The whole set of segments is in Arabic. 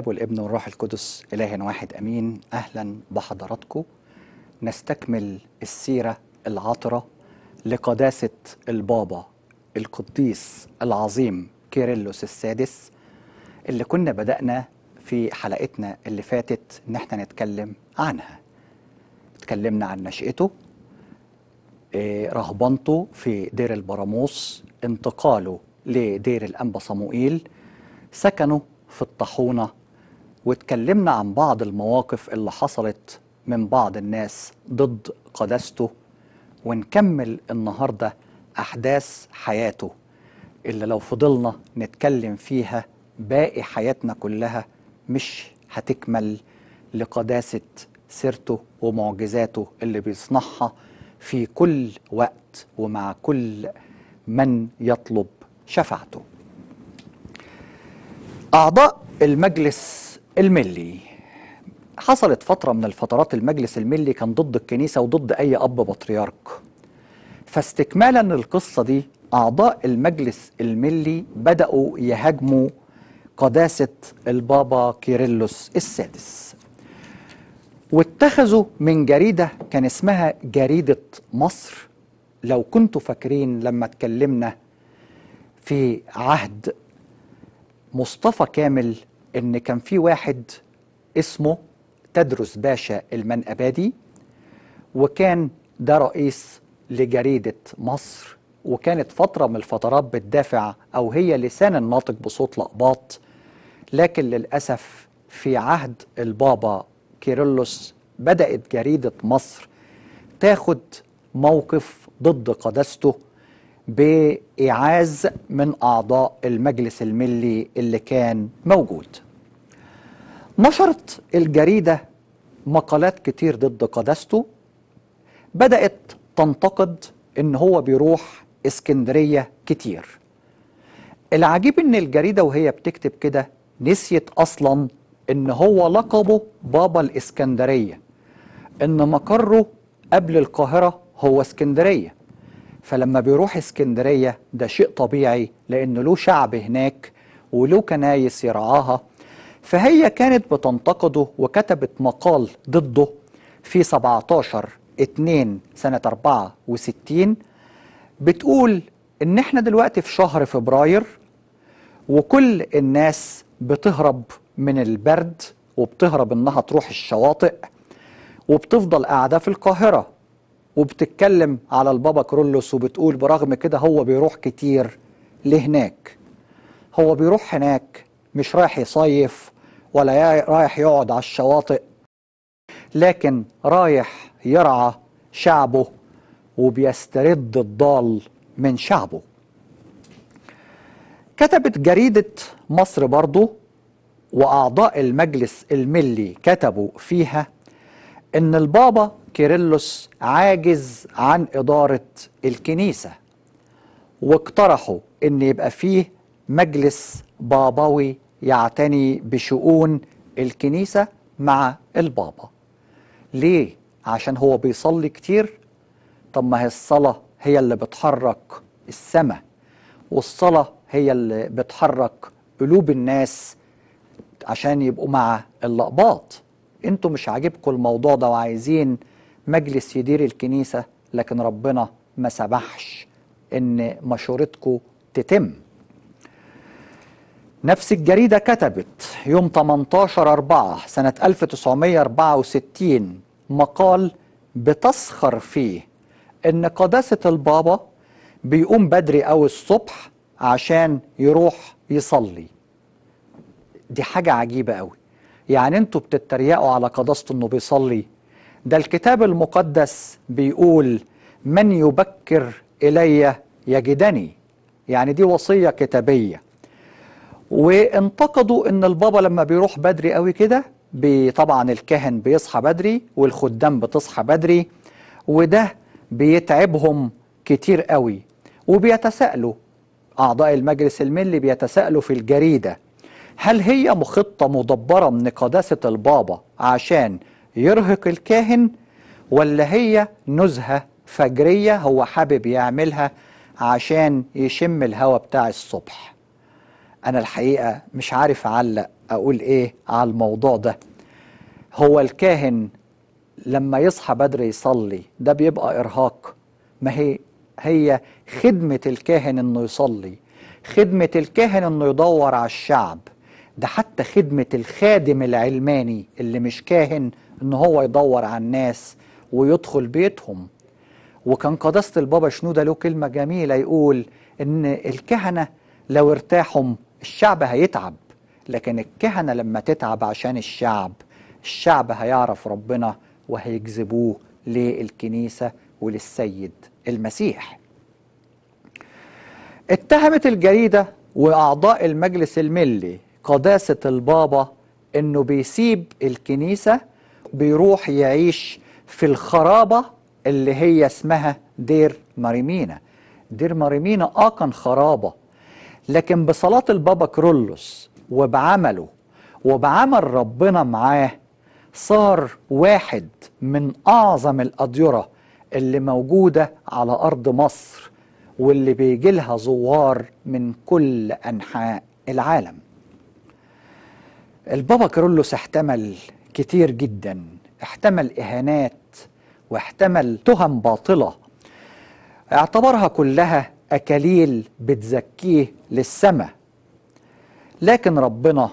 الاب والابن والروح القدس اله واحد امين اهلا بحضراتكم نستكمل السيره العطره لقداسه البابا القديس العظيم كيرلس السادس اللي كنا بدانا في حلقتنا اللي فاتت ان احنا نتكلم عنها اتكلمنا عن نشأته آه، رهبنته في دير البراموس انتقاله لدير الأنبا صموئيل سكنه في الطاحونة واتكلمنا عن بعض المواقف اللي حصلت من بعض الناس ضد قداسته ونكمل النهارده احداث حياته اللي لو فضلنا نتكلم فيها باقي حياتنا كلها مش هتكمل لقداسه سيرته ومعجزاته اللي بيصنعها في كل وقت ومع كل من يطلب شفاعته اعضاء المجلس الملي حصلت فترة من الفترات المجلس الملي كان ضد الكنيسة وضد أي أب بطريرك فاستكمالا للقصة دي أعضاء المجلس الملي بدأوا يهاجموا قداسة البابا كيرلس السادس واتخذوا من جريدة كان اسمها جريدة مصر لو كنتوا فاكرين لما اتكلمنا في عهد مصطفى كامل ان كان في واحد اسمه تدرس باشا المنقبادي وكان ده رئيس لجريده مصر وكانت فتره من الفترات بتدافع او هي لسان الناطق بصوت لقباط لكن للاسف في عهد البابا كيرلس بدات جريده مصر تاخد موقف ضد قداسته بإعاز من أعضاء المجلس الملي اللي كان موجود نشرت الجريدة مقالات كتير ضد قداسته بدأت تنتقد إن هو بيروح اسكندرية كتير العجيب إن الجريدة وهي بتكتب كده نسيت أصلا إن هو لقبه بابا الإسكندرية إن مقره قبل القاهرة هو اسكندرية فلما بيروح اسكندرية ده شيء طبيعي لأن له شعب هناك وله كنايس يرعاها فهي كانت بتنتقده وكتبت مقال ضده في 17 2 سنة 64 بتقول إن إحنا دلوقتي في شهر فبراير وكل الناس بتهرب من البرد وبتهرب إنها تروح الشواطئ وبتفضل قاعدة في القاهرة وبتتكلم على البابا كرولوس وبتقول برغم كده هو بيروح كتير لهناك هو بيروح هناك مش رايح يصيف ولا رايح يقعد على الشواطئ لكن رايح يرعى شعبه وبيسترد الضال من شعبه كتبت جريدة مصر برضو وأعضاء المجلس الملي كتبوا فيها ان البابا كيرلس عاجز عن اداره الكنيسه واقترحوا ان يبقى فيه مجلس بابوي يعتني بشؤون الكنيسه مع البابا ليه عشان هو بيصلي كتير طب ما هي الصلاه هي اللي بتحرك السماء والصلاه هي اللي بتحرك قلوب الناس عشان يبقوا مع اللقباط انتوا مش عاجبكم الموضوع ده وعايزين مجلس يدير الكنيسة لكن ربنا ما سمحش ان مشورتكم تتم نفس الجريدة كتبت يوم 18 4 سنة 1964 مقال بتسخر فيه ان قداسة البابا بيقوم بدري او الصبح عشان يروح يصلي دي حاجة عجيبة قوي يعني انتوا بتتريقوا على قداسة انه بيصلي ده الكتاب المقدس بيقول من يبكر إلي يجدني يعني دي وصية كتابية وانتقدوا ان البابا لما بيروح بدري قوي كده بي طبعا الكاهن بيصحى بدري والخدام بتصحى بدري وده بيتعبهم كتير قوي وبيتساءلوا أعضاء المجلس الملي بيتساءلوا في الجريدة هل هي مخطة مدبرة من قداسة البابا عشان يرهق الكاهن ولا هي نزهة فجرية هو حابب يعملها عشان يشم الهوا بتاع الصبح أنا الحقيقة مش عارف أعلق أقول إيه على الموضوع ده هو الكاهن لما يصحى بدري يصلي ده بيبقى إرهاق ما هي هي خدمة الكاهن إنه يصلي خدمة الكاهن إنه يدور على الشعب ده حتى خدمة الخادم العلماني اللي مش كاهن ان هو يدور على الناس ويدخل بيتهم وكان قداسة البابا شنودة له كلمة جميلة يقول ان الكهنة لو ارتاحهم الشعب هيتعب لكن الكهنة لما تتعب عشان الشعب الشعب هيعرف ربنا وهيجذبوه للكنيسة وللسيد المسيح اتهمت الجريدة وأعضاء المجلس الملي قداسة البابا انه بيسيب الكنيسة بيروح يعيش في الخرابة اللي هي اسمها دير ماريمينا دير ماريمينا اه كان خرابة لكن بصلاة البابا كرولوس وبعمله وبعمل ربنا معاه صار واحد من أعظم الأديرة اللي موجودة على أرض مصر واللي بيجي لها زوار من كل أنحاء العالم البابا كيرلس احتمل كتير جدا احتمل إهانات واحتمل تهم باطلة اعتبرها كلها أكاليل بتزكيه للسماء لكن ربنا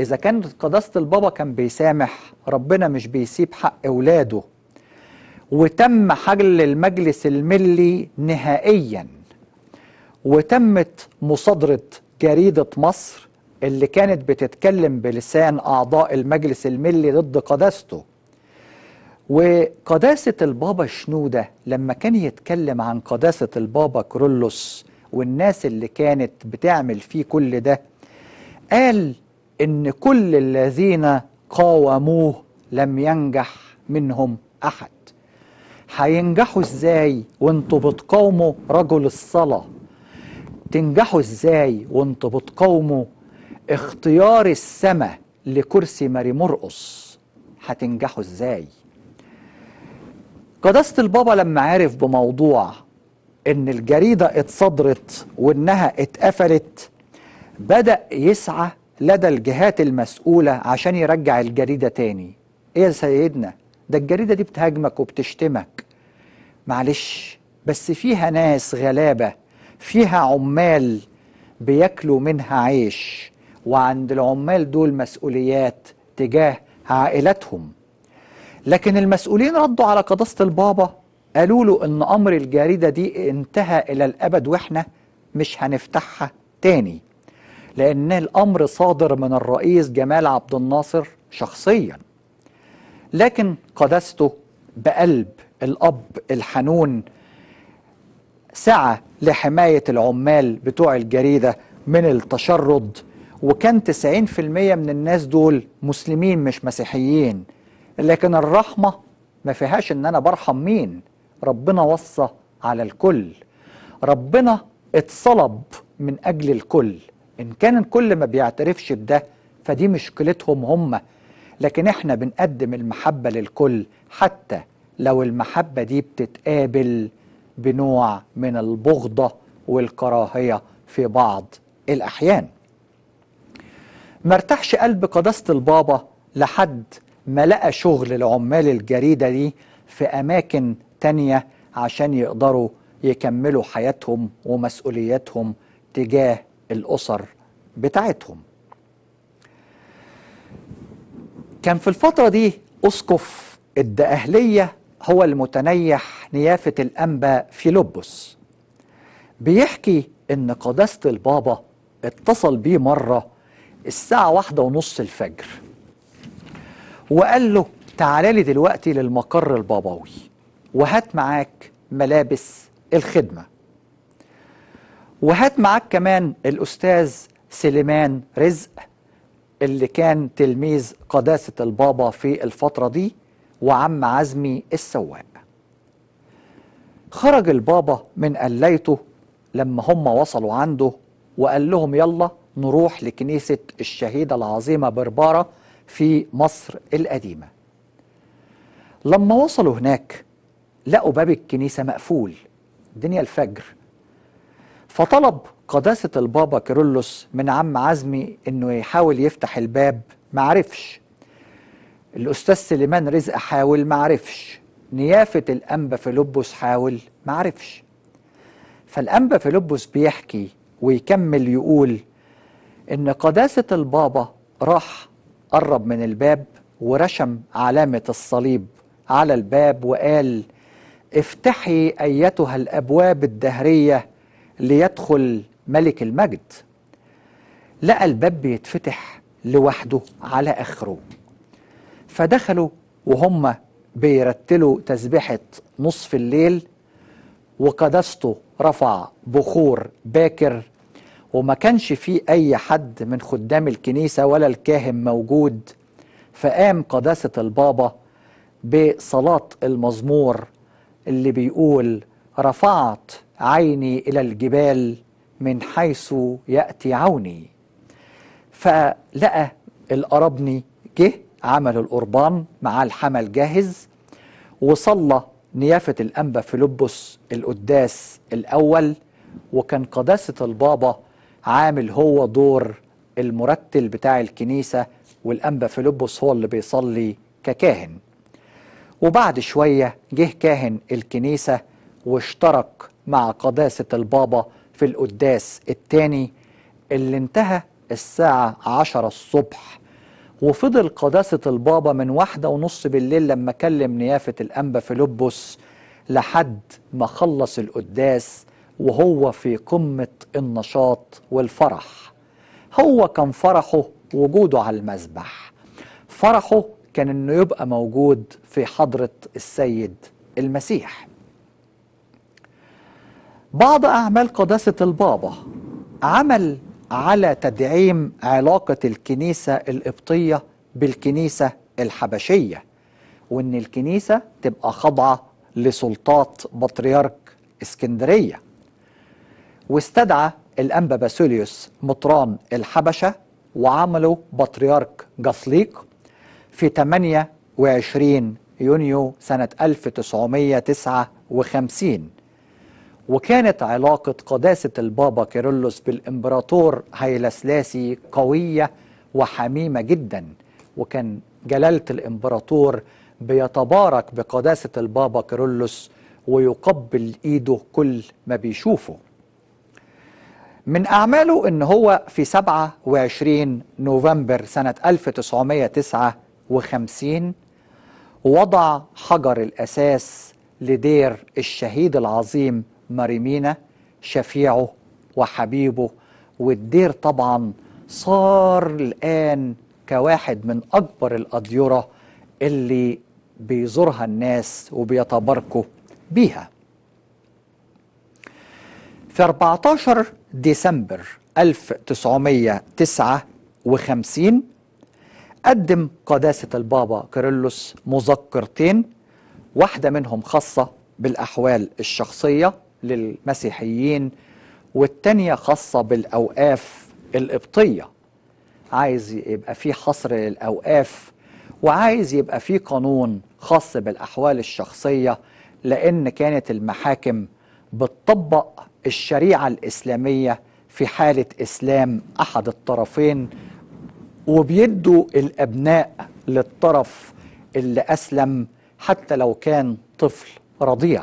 إذا كانت قداسة البابا كان بيسامح ربنا مش بيسيب حق أولاده وتم حجل المجلس الملي نهائيا وتمت مصادرة جريدة مصر اللي كانت بتتكلم بلسان أعضاء المجلس الملي ضد قداسته وقداسة البابا شنودة لما كان يتكلم عن قداسة البابا كرولوس والناس اللي كانت بتعمل فيه كل ده قال إن كل الذين قاوموه لم ينجح منهم أحد هينجحوا إزاي وانتوا بتقاوموا رجل الصلاة تنجحوا إزاي وانتوا بتقاوموا اختيار السماء لكرسي ماري مرقص هتنجحوا ازاي قداسة البابا لما عرف بموضوع ان الجريدة اتصدرت وانها اتقفلت بدأ يسعى لدى الجهات المسؤولة عشان يرجع الجريدة تاني ايه يا سيدنا ده الجريدة دي بتهاجمك وبتشتمك معلش بس فيها ناس غلابة فيها عمال بياكلوا منها عيش وعند العمال دول مسؤوليات تجاه عائلتهم لكن المسؤولين ردوا على قداسة البابا قالوا له ان امر الجريدة دي انتهى الى الابد واحنا مش هنفتحها تاني لان الامر صادر من الرئيس جمال عبد الناصر شخصيا لكن قداسته بقلب الاب الحنون سعى لحماية العمال بتوع الجريدة من التشرد وكان 90% من الناس دول مسلمين مش مسيحيين لكن الرحمة ما فيهاش ان انا برحم مين ربنا وصى على الكل ربنا اتصلب من اجل الكل ان كان الكل ما بيعترفش بده فدي مشكلتهم هم لكن احنا بنقدم المحبة للكل حتى لو المحبة دي بتتقابل بنوع من البغضة والكراهية في بعض الأحيان ما ارتاحش قلب قداسة البابا لحد ما لقى شغل لعمال الجريدة دي في أماكن تانية عشان يقدروا يكملوا حياتهم ومسؤولياتهم تجاه الأسر بتاعتهم كان في الفترة دي أسقف الدقهلية هو المتنيح نيافة الأنبا في لبس بيحكي إن قداسة البابا اتصل بيه مرة الساعة واحدة ونص الفجر وقال له تعالى لي دلوقتي للمقر البابوي وهات معاك ملابس الخدمة وهات معاك كمان الأستاذ سليمان رزق اللي كان تلميذ قداسة البابا في الفترة دي وعم عزمي السواق خرج البابا من قليته لما هم وصلوا عنده وقال لهم يلا نروح لكنيسة الشهيدة العظيمة بربارة في مصر القديمة لما وصلوا هناك لقوا باب الكنيسة مقفول الدنيا الفجر فطلب قداسة البابا كيرلس من عم عزمي انه يحاول يفتح الباب معرفش الأستاذ سليمان رزق حاول معرفش نيافة الأنبا فيلبس حاول معرفش فالأنبا فيلبس بيحكي ويكمل يقول إن قداسة البابا راح قرب من الباب ورشم علامة الصليب على الباب وقال افتحي أيتها الأبواب الدهرية ليدخل ملك المجد لقى الباب بيتفتح لوحده على آخره فدخلوا وهم بيرتلوا تسبيحة نصف الليل وقدسته رفع بخور باكر وما كانش في أي حد من خدام الكنيسة ولا الكاهن موجود فقام قداسة البابا بصلاة المزمور اللي بيقول رفعت عيني إلى الجبال من حيث يأتي عوني فلقى الأرابني جه عمل القربان مع الحمل جاهز وصلى نيافة الأنبا فيلبس القداس الأول وكان قداسة البابا عامل هو دور المرتل بتاع الكنيسة والأنبا فيلبس هو اللي بيصلي ككاهن وبعد شوية جه كاهن الكنيسة واشترك مع قداسة البابا في القداس الثاني اللي انتهى الساعة عشرة الصبح وفضل قداسة البابا من واحدة ونص بالليل لما كلم نيافة الأنبا فيلبس لحد ما خلص القداس وهو في قمة النشاط والفرح هو كان فرحه وجوده على المذبح فرحه كان انه يبقى موجود في حضرة السيد المسيح بعض أعمال قداسة البابا عمل على تدعيم علاقة الكنيسة القبطية بالكنيسة الحبشية وإن الكنيسة تبقى خاضعة لسلطات بطريرك اسكندرية واستدعى الأنبا باسوليوس مطران الحبشة وعمله بطريرك جاثليق في 28 يونيو سنة 1959 وكانت علاقة قداسة البابا كيرلس بالإمبراطور هيلاسلاسي قوية وحميمة جدا وكان جلالة الإمبراطور بيتبارك بقداسة البابا كيرلس ويقبل إيده كل ما بيشوفه من أعماله إن هو في 27 نوفمبر سنة 1959 وضع حجر الأساس لدير الشهيد العظيم ماريمينا شفيعه وحبيبه والدير طبعا صار الآن كواحد من أكبر الأديرة اللي بيزورها الناس وبيتباركوا بيها في 14 ديسمبر 1959 قدم قداسة البابا كيرلس مذكرتين واحدة منهم خاصة بالأحوال الشخصية للمسيحيين والتانية خاصة بالأوقاف القبطية عايز يبقى في حصر للأوقاف وعايز يبقى في قانون خاص بالأحوال الشخصية لأن كانت المحاكم بتطبق الشريعة الإسلامية في حالة إسلام أحد الطرفين وبيدوا الأبناء للطرف اللي أسلم حتى لو كان طفل رضيع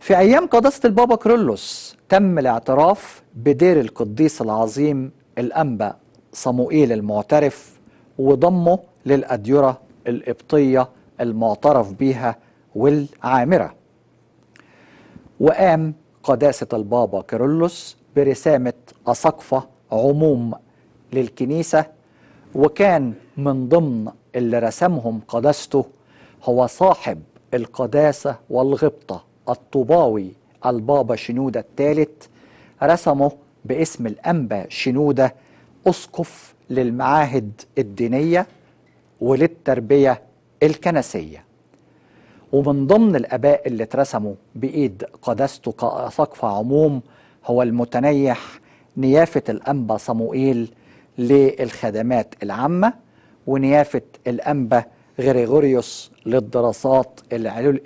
في أيام قداسة البابا كرولوس تم الاعتراف بدير القديس العظيم الأنبا صموئيل المعترف وضمه للأديرة القبطية المعترف بيها والعامرة وقام قداسة البابا كيرلس برسامة أسقفة عموم للكنيسة وكان من ضمن اللي رسمهم قداسته هو صاحب القداسة والغبطة الطوباوي البابا شنودة الثالث رسمه باسم الأنبا شنودة أسقف للمعاهد الدينية وللتربية الكنسية ومن ضمن الآباء اللي اترسموا بإيد قداسته كأساقفة عموم هو المتنيح نيافة الأنبا صموئيل للخدمات العامة ونيافة الأنبا غريغوريوس للدراسات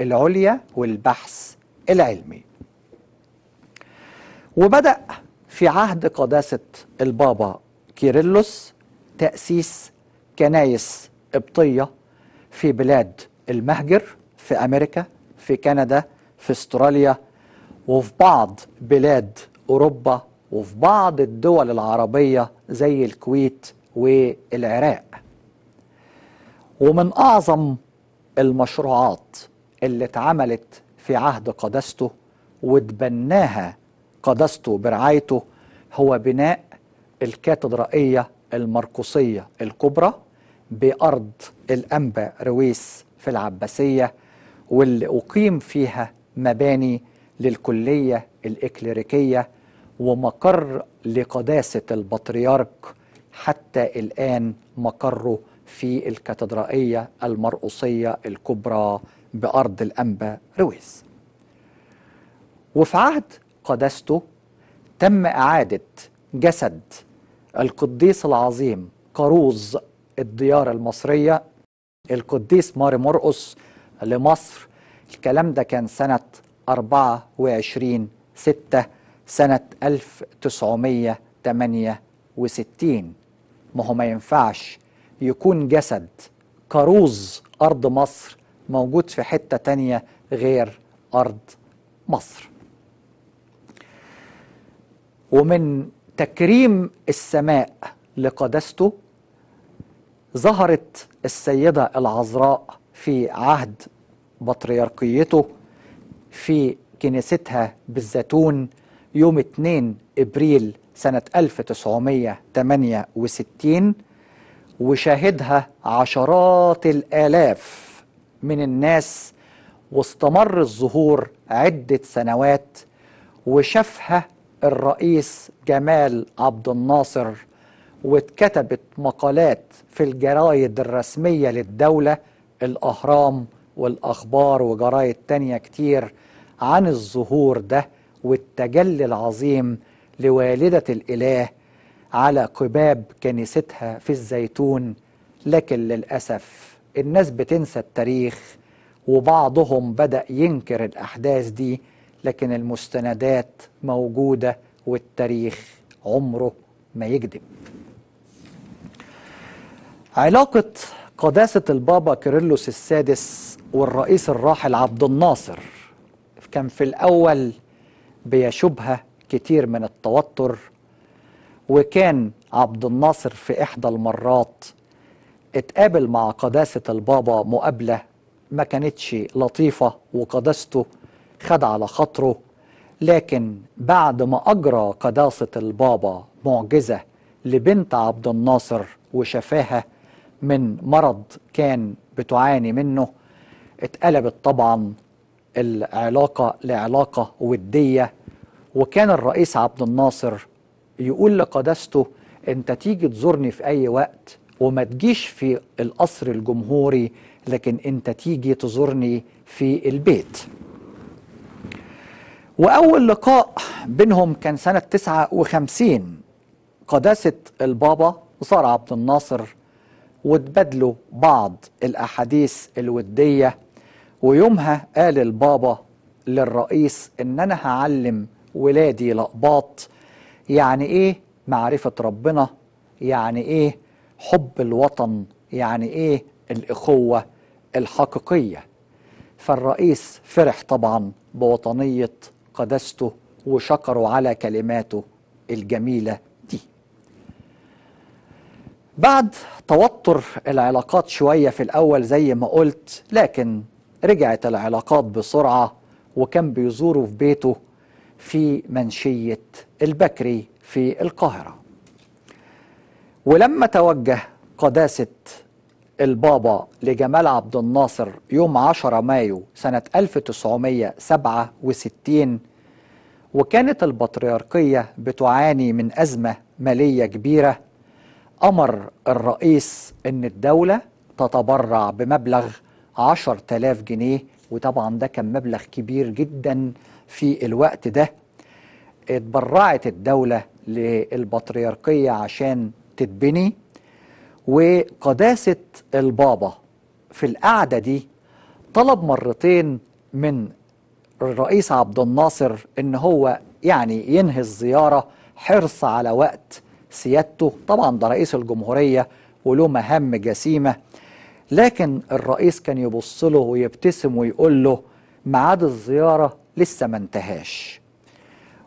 العليا والبحث العلمي وبدأ في عهد قداسة البابا كيرلس تأسيس كنايس قبطية في بلاد المهجر في أمريكا في كندا في استراليا وفي بعض بلاد أوروبا وفي بعض الدول العربية زي الكويت والعراق ومن أعظم المشروعات اللي اتعملت في عهد قداسته وتبناها قداسته برعايته هو بناء الكاتدرائية المرقسية الكبرى بأرض الأنبا رويس في العباسية واللي أقيم فيها مباني للكلية الإكليريكية ومقر لقداسة البطريرك حتى الآن مقره في الكاتدرائية المرقصية الكبرى بأرض الأنبا رويس وفي عهد قداسته تم إعادة جسد القديس العظيم قاروز الديار المصرية القديس ماري مرقص لمصر الكلام ده كان سنة 24 6 سنة 1968 ما هو ما ينفعش يكون جسد كروز أرض مصر موجود في حتة تانية غير أرض مصر ومن تكريم السماء لقدسته ظهرت السيدة العذراء في عهد بطريركيته في كنيستها بالزيتون يوم 2 ابريل سنه 1968 وشاهدها عشرات الالاف من الناس واستمر الظهور عده سنوات وشافها الرئيس جمال عبد الناصر واتكتبت مقالات في الجرايد الرسميه للدوله الأهرام والأخبار وجرايد تانية كتير عن الظهور ده والتجلي العظيم لوالدة الإله على قباب كنيستها في الزيتون لكن للأسف الناس بتنسى التاريخ وبعضهم بدأ ينكر الأحداث دي لكن المستندات موجودة والتاريخ عمره ما يكذب علاقة قداسة البابا كيرلس السادس والرئيس الراحل عبد الناصر كان في الأول بيشوبها كتير من التوتر وكان عبد الناصر في إحدى المرات اتقابل مع قداسة البابا مقابلة ما كانتش لطيفة وقداسته خد على خاطره لكن بعد ما أجرى قداسة البابا معجزة لبنت عبد الناصر وشفاها من مرض كان بتعاني منه اتقلبت طبعا العلاقة لعلاقة ودية وكان الرئيس عبد الناصر يقول لقداسته انت تيجي تزورني في اي وقت وما تجيش في القصر الجمهوري لكن انت تيجي تزورني في البيت واول لقاء بينهم كان سنة 59 قداسة البابا صار عبد الناصر وتبادلوا بعض الأحاديث الودية ويومها قال البابا للرئيس إن أنا هعلم ولادي لقباط يعني إيه معرفة ربنا يعني إيه حب الوطن يعني إيه الإخوة الحقيقية فالرئيس فرح طبعا بوطنية قدسته وشكروا على كلماته الجميلة بعد توتر العلاقات شوية في الأول زي ما قلت لكن رجعت العلاقات بسرعة وكان بيزوره في بيته في منشية البكري في القاهرة ولما توجه قداسة البابا لجمال عبد الناصر يوم 10 مايو سنة 1967 وكانت البطريركية بتعاني من أزمة مالية كبيرة أمر الرئيس أن الدولة تتبرع بمبلغ 10000 جنيه وطبعا ده كان مبلغ كبير جدا في الوقت ده اتبرعت الدولة للبطريركية عشان تتبني وقداسة البابا في القعدة دي طلب مرتين من الرئيس عبد الناصر ان هو يعني ينهي الزيارة حرص على وقت سيادته طبعا ده رئيس الجمهورية وله مهام جسيمة لكن الرئيس كان يبص له ويبتسم ويقول له ميعاد الزيارة لسه ما انتهاش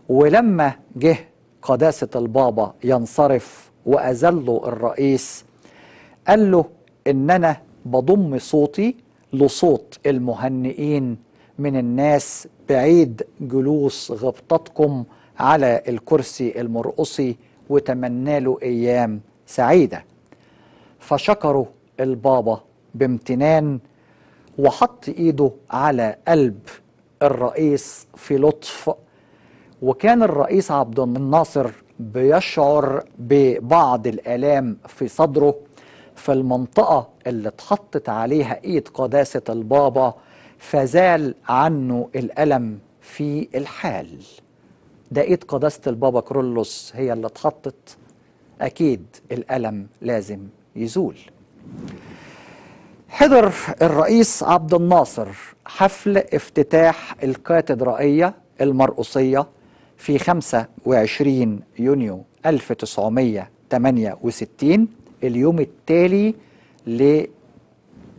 ولما جه قداسة البابا ينصرف وأزله الرئيس قال له إن أنا بضم صوتي لصوت المهنئين من الناس بعيد جلوس غبطتكم على الكرسي المرقصي وتمنى له أيام سعيدة فشكره البابا بامتنان وحط إيده على قلب الرئيس في لطف وكان الرئيس عبد الناصر بيشعر ببعض الآلام في صدره في المنطقة اللي اتحطت عليها ايد قداسة البابا فزال عنه الألم في الحال ده قداسه البابا كرولوس هي اللي اتحطت اكيد الالم لازم يزول حضر الرئيس عبد الناصر حفل افتتاح الكاتدرائيه المرقصيه في 25 يونيو 1968 اليوم التالي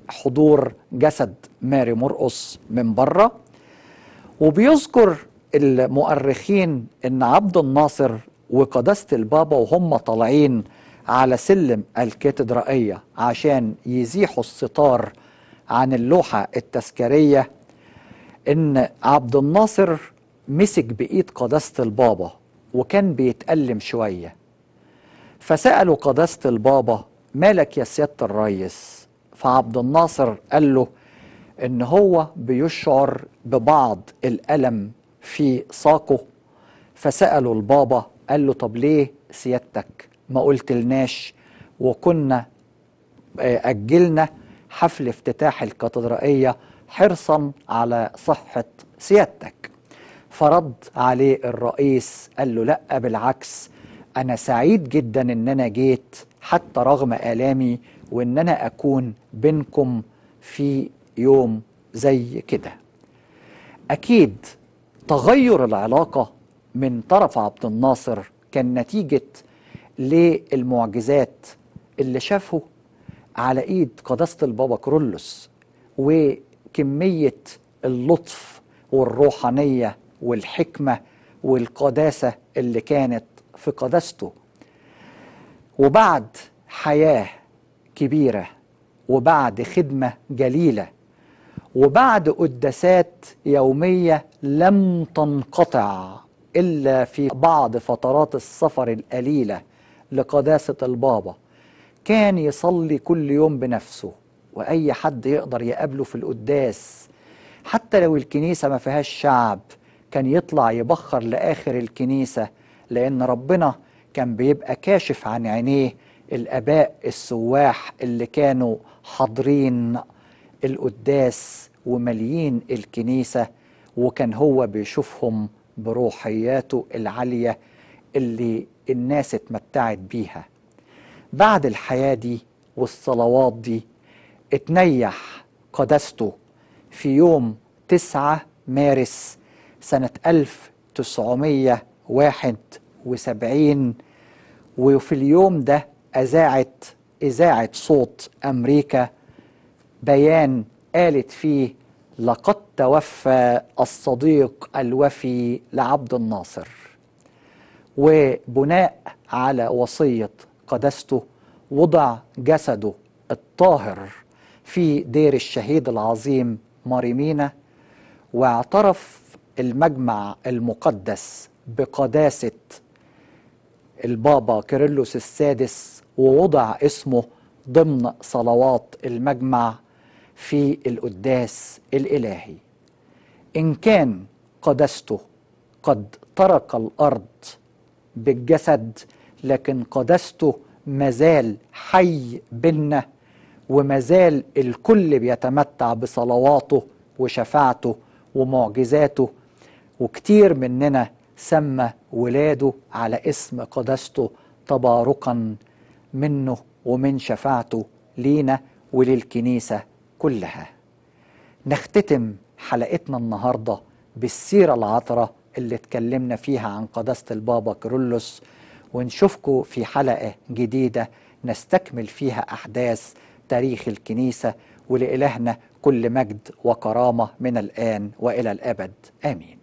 لحضور جسد ماري مرقص من بره وبيذكر المؤرخين ان عبد الناصر وقداسه البابا وهم طالعين على سلم الكاتدرائيه عشان يزيحوا الستار عن اللوحه التذكاريه ان عبد الناصر مسك بايد قداسه البابا وكان بيتألم شويه فسالوا قداسه البابا مالك يا سياده الريس فعبد الناصر قال له ان هو بيشعر ببعض الالم في ساقه فسألوا البابا قال له طب ليه سيادتك ما قلتلناش وكنا آه، أجلنا حفل افتتاح الكاتدرائية حرصا على صحة سيادتك فرد عليه الرئيس قال له لا بالعكس أنا سعيد جدا إن أنا جيت حتى رغم آلامي وإن أنا أكون بينكم في يوم زي كده أكيد تغير العلاقة من طرف عبد الناصر كان نتيجة للمعجزات اللي شافه على ايد قداسة البابا كرولوس وكمية اللطف والروحانية والحكمة والقداسة اللي كانت في قداسته وبعد حياة كبيرة وبعد خدمة جليلة وبعد قداسات يومية لم تنقطع إلا في بعض فترات السفر القليلة لقداسة البابا كان يصلي كل يوم بنفسه وأي حد يقدر يقابله في القداس حتى لو الكنيسة ما فيهاش شعب كان يطلع يبخر لآخر الكنيسة لأن ربنا كان بيبقى كاشف عن عينيه الآباء السواح اللي كانوا حاضرين القداس وماليين الكنيسة وكان هو بيشوفهم بروحياته العالية اللي الناس اتمتعت بيها بعد الحياة دي والصلوات دي اتنيح قدسته في يوم 9 مارس سنة 1971 وفي اليوم ده أذاعت إذاعة صوت أمريكا بيان قالت فيه لقد توفى الصديق الوفي لعبد الناصر وبناء على وصية قدسته وضع جسده الطاهر في دير الشهيد العظيم ماريمينا واعترف المجمع المقدس بقداسة البابا كيرلس السادس ووضع اسمه ضمن صلوات المجمع في القداس الإلهي إن كان قدسته قد ترك الأرض بالجسد لكن قدسته مازال حي بنا ومازال الكل بيتمتع بصلواته وشفاعته ومعجزاته وكتير مننا سمى ولاده على اسم قدسته تباركا منه ومن شفاعته لينا وللكنيسه كلها نختتم حلقتنا النهارده بالسيره العطره اللي اتكلمنا فيها عن قداسه البابا كيرلس ونشوفكم في حلقه جديده نستكمل فيها احداث تاريخ الكنيسه ولالهنا كل مجد وكرامه من الان والى الابد امين